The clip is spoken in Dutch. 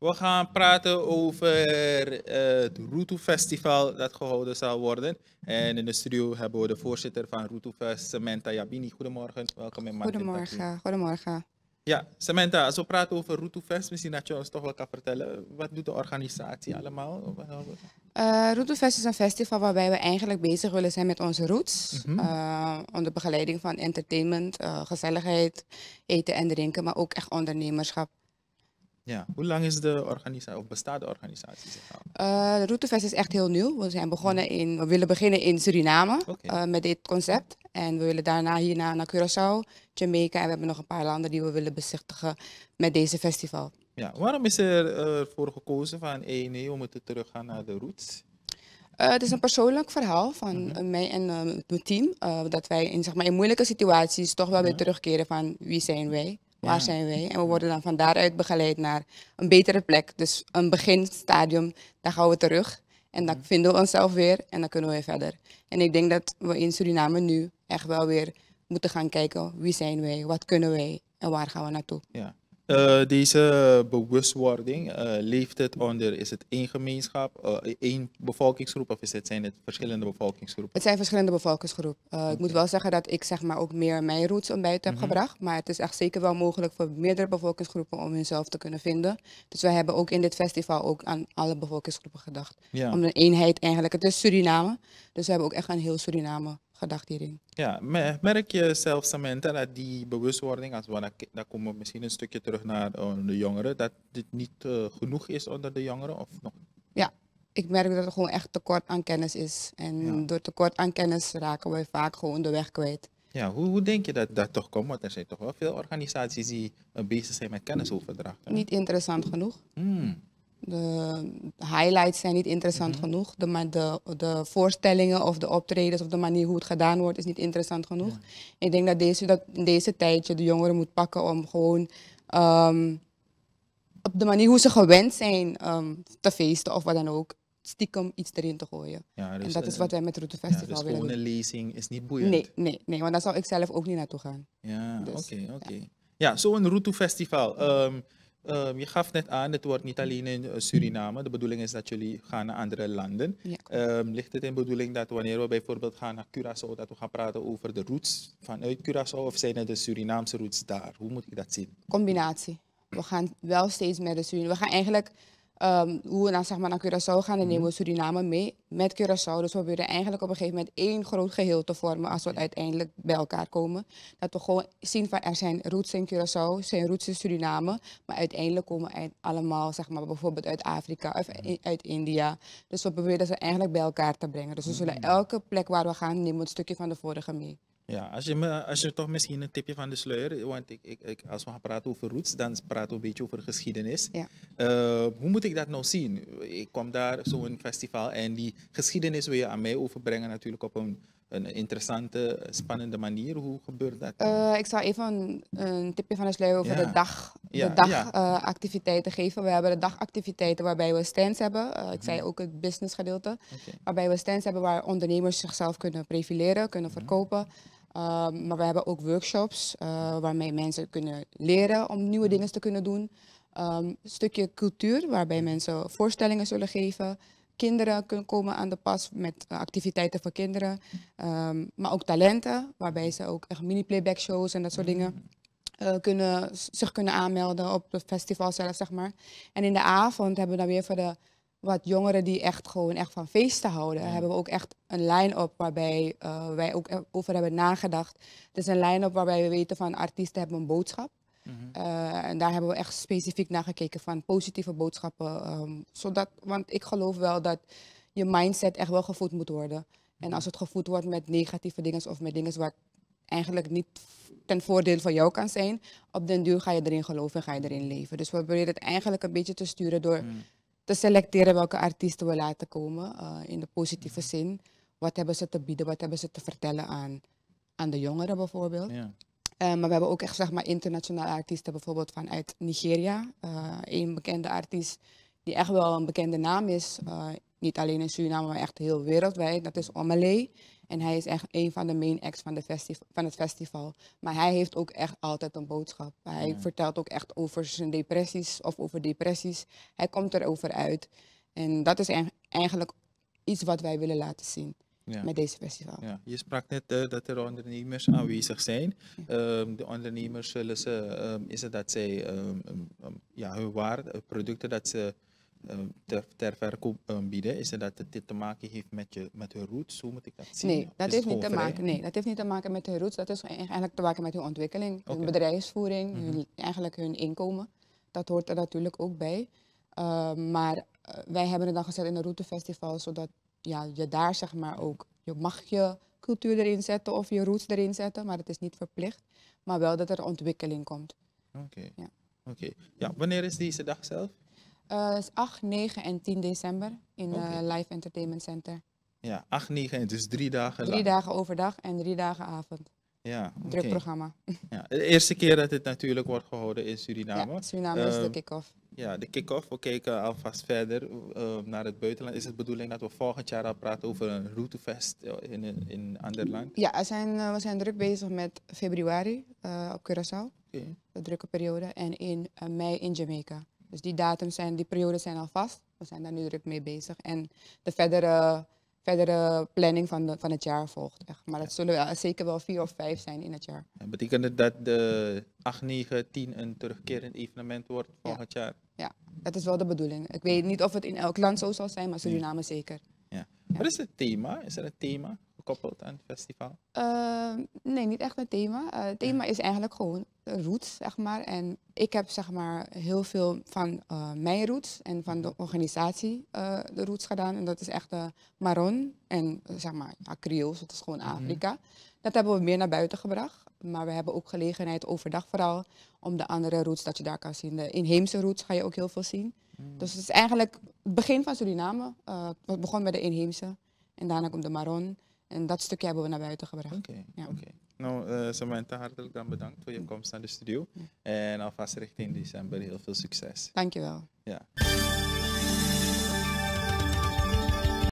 We gaan praten over eh, het Rutu Festival dat gehouden zal worden. En in de studio hebben we de voorzitter van Rutu Fest, Samantha Jabini. Goedemorgen, welkom in Martin. Goedemorgen, goedemorgen. Ja, Samantha, als we praten over Rutu Fest, misschien dat je ons toch wel kan vertellen. Wat doet de organisatie allemaal? Uh, Fest is een festival waarbij we eigenlijk bezig willen zijn met onze roots. Mm onder begeleiding van entertainment, gezelligheid, eten en drinken, maar ook echt ondernemerschap. Ja, hoe lang is de organisatie, of bestaat de organisatie? Zeg maar? Eh, de routefest is echt heel nieuw. We, zijn begonnen in, we willen beginnen in Suriname eh, met dit concept. En we willen daarna hierna naar Curaçao, Jamaica en we hebben nog een paar landen die we willen bezichtigen met deze festival. Ja, waarom is er eh, voor gekozen van ENE nee, te teruggaan naar de roots? het is een persoonlijk verhaal van mhm. mij en mijn team. dat wij in, zeg maar, in moeilijke situaties toch wel weer terugkeren van wie zijn wij. Waar zijn wij? En we worden dan van daaruit begeleid naar een betere plek. Dus een beginstadium, daar gaan we terug. En dan vinden we onszelf weer en dan kunnen we weer verder. En ik denk dat we in Suriname nu echt wel weer moeten gaan kijken wie zijn wij, wat kunnen wij en waar gaan we naartoe. Ja. Uh, deze bewustwording, uh, leeft het onder, is het één gemeenschap, eh, één bevolkingsgroep of is het, zijn het verschillende bevolkingsgroepen? Het zijn verschillende bevolkingsgroepen. Ik moet wel zeggen dat ik zeg maar ook meer mijn roots om bij heb mm gebracht, maar het is echt zeker wel mogelijk voor meerdere bevolkingsgroepen om hunzelf te kunnen vinden. Dus wij hebben ook in dit festival ook aan alle bevolkingsgroepen gedacht. Om een eenheid eigenlijk, het is Suriname, dus we hebben ook echt aan heel Suriname gedacht hierin. Ja, merk je zelf Samantha dat die bewustwording, als we, daar komen we misschien een stukje terug naar eh, de jongeren, dat dit niet eh, genoeg is onder de jongeren of nog? Ja, ik merk dat er gewoon echt tekort aan kennis is. En door tekort aan kennis raken wij vaak gewoon de weg kwijt. Ja, hoe, hoe denk je dat dat toch komt? Want er zijn toch wel veel organisaties die eh, bezig zijn met kennisoverdracht. Niet interessant genoeg. Hmm. De highlights zijn niet interessant mhm. genoeg. De, de, de, voorstellingen of de optredens of de manier hoe het gedaan wordt is niet interessant genoeg. Ik denk dat, deze, dat in deze tijdje de jongeren moet pakken om gewoon ehm, op de manier hoe ze gewend zijn ehm, te feesten of wat dan ook, stiekem iets erin te gooien. Ja, en dus, dat is eh, wat wij met Route Festival ja, dus willen doen. een lezing is niet boeiend? Nee, nee, nee, want daar zou ik zelf ook niet naartoe gaan. Ja, oké, dus, oké. ja. ja zo'n Route Festival. Ehm, Ehm, je gaf net aan, het wordt niet alleen in eh, Suriname. De bedoeling is dat jullie gaan naar andere landen. Ja. Ehm, ligt het in bedoeling dat wanneer we bijvoorbeeld gaan naar Curaçao, dat we gaan praten over de routes vanuit Curaçao? Of zijn het de Surinaamse routes daar? Hoe moet ik dat zien? Combinatie. We gaan wel steeds met de Suriname. We gaan eigenlijk Ehm, hoe we naar, zeg maar, naar Curaçao gaan, dan mhm. nemen we Suriname mee met Curaçao. Dus we proberen eigenlijk op een gegeven moment één groot geheel te vormen als we uiteindelijk bij elkaar komen. Dat we gewoon zien van er zijn roots in Curaçao, zijn roots in Suriname, maar uiteindelijk komen we allemaal, zeg maar, bijvoorbeeld uit Afrika of mhm. uit India. Dus we proberen ze eigenlijk bij elkaar te brengen. Dus we mhm. zullen elke plek waar we gaan, nemen we een stukje van de vorige mee. Ja, als je, me, als je toch misschien een tipje van de sleur, want ik, ik, ik, als we gaan praten over roots, dan praten we een beetje over geschiedenis. Ja. Eh, hoe moet ik dat nou zien? Ik kom daar zo'n festival en die geschiedenis wil je aan mij overbrengen natuurlijk op een, een interessante, spannende manier. Hoe gebeurt dat? Eh, ik zou even een, een, tipje van de sleur over de dag, dagactiviteiten eh, uh, geven. We hebben de dagactiviteiten waarbij we stands hebben. ik zei mhm. ook het business gedeelte, Waarbij we stands hebben waar ondernemers zichzelf kunnen profileren, kunnen mhm. verkopen. Ehm, maar we hebben ook workshops eh, waarmee mensen kunnen leren om nieuwe mm. dingen te kunnen doen. Ehm, een stukje cultuur waarbij mm. mensen voorstellingen zullen geven. Kinderen kunnen komen aan de pas met eh, activiteiten voor kinderen. Ehm, maar ook talenten, waarbij ze ook echt mini-playback shows en dat soort dingen mm. eh, kunnen, zich kunnen aanmelden op het festival zelf, zeg maar. En in de avond hebben we dan weer voor de wat jongeren die echt gewoon echt van feesten houden, hebben we ook echt een line-up waarbij eh, wij ook over hebben nagedacht. Het is een line-up waarbij we weten van artiesten hebben een boodschap. Mhm. Eh, en daar hebben we echt specifiek naar gekeken van positieve boodschappen. Ehm, zodat, want ik geloof wel dat je mindset echt wel gevoed moet worden. En als het gevoed wordt met negatieve dingen of met dingen waar eigenlijk niet ten voordeel van jou kan zijn, op den duur ga je erin geloven en ga je erin leven. Dus we proberen het eigenlijk een beetje te sturen door... Mhm te selecteren welke artiesten we laten komen eh, in de positieve zin. Wat hebben ze te bieden, wat hebben ze te vertellen aan, aan de jongeren bijvoorbeeld. Ja. Eh, maar we hebben ook echt zeg maar, internationale artiesten, bijvoorbeeld vanuit Nigeria. Eén eh, bekende artiest die echt wel een bekende naam is niet alleen in Suriname, maar echt heel wereldwijd. Dat is Omalee, En hij is echt een van de main acts van, de van, het festival. Maar hij heeft ook echt altijd een boodschap. Hij vertelt ook echt over zijn depressies of over depressies. Hij komt erover uit. En dat is eigenlijk iets wat wij willen laten zien. met deze festival. Ja. Je sprak net eh, dat er ondernemers aanwezig zijn. Ehm, de ondernemers zullen ze, ehm, is het dat zij um, ja, hun waarde, eh, producten dat ze eh, ter, ter verkoop eh, bieden, is het dat dit te maken heeft met, je, met hun roots? Hoe moet ik dat zien? Nee, dat, heeft niet te maken, nee dat heeft niet te maken met hun roots. Dat is eigenlijk te maken met hun ontwikkeling, okay. hun bedrijfsvoering, mhm. eigenlijk hun inkomen. Dat hoort er natuurlijk ook bij. Ehm, maar eh, wij hebben het dan gezet in een routefestival, zodat ja, je daar zeg maar ook, je mag je cultuur erin zetten of je roots erin zetten, maar het is niet verplicht. Maar wel dat er ontwikkeling komt. Oké. Ja. Oké. ja, wanneer is deze dag zelf? Uh, 8, 9 en 10 december in eh, okay. Live Entertainment Center. Ja, 8, 9 en dus drie dagen Drie dagen overdag en drie dagen avond. Ja, Druk programma. Ja, de eerste keer dat dit natuurlijk wordt gehouden in Suriname. Suriname is de ehm, kick-off. Ja, de kick-off. We kijken alvast verder ehm, naar het buitenland. Is het bedoeling dat we volgend jaar al praten over een routefest eh, in in ander land? Ja, we zijn, eh, we zijn druk bezig met februari op Curaçao. Okay. De drukke periode. En in mei in Jamaica. Dus die datums zijn, die periodes zijn al vast. We zijn daar nu druk mee bezig. En de verdere, verdere planning van, de, van het jaar volgt. Echt. Maar dat zullen zeker wel vier of vijf zijn in het jaar. betekent het dat de 8, 9, 10 een terugkerend evenement wordt volgend jaar? Ja, dat is wel de bedoeling. Ik weet niet of het in elk land zo zal zijn, maar Suriname zeker. Ja. Wat is het thema? Is er een thema? gekoppeld aan het festival? Ehm, nee, niet echt het thema. het eh, thema is eigenlijk gewoon roots, zeg maar. En ik heb zeg maar heel veel van eh, mijn roots en van de mhm. organisatie eh, de roots gedaan. En dat is echt de Maron en zeg maar ja, dat is gewoon mhm. Afrika. Dat hebben we meer naar buiten gebracht. Maar we hebben ook gelegenheid overdag vooral om de andere roots dat je daar kan zien. De inheemse roots ga je ook heel veel zien. Mhm. Dus het is eigenlijk het begin van Suriname. het begon met de inheemse en daarna komt de Maron. En dat stukje hebben we naar buiten gebracht. Oké. Nou, uh, Samantha, hartelijk dan bedankt voor je komst naar de studio. En alvast richting december heel veel succes. Dankjewel. Ja.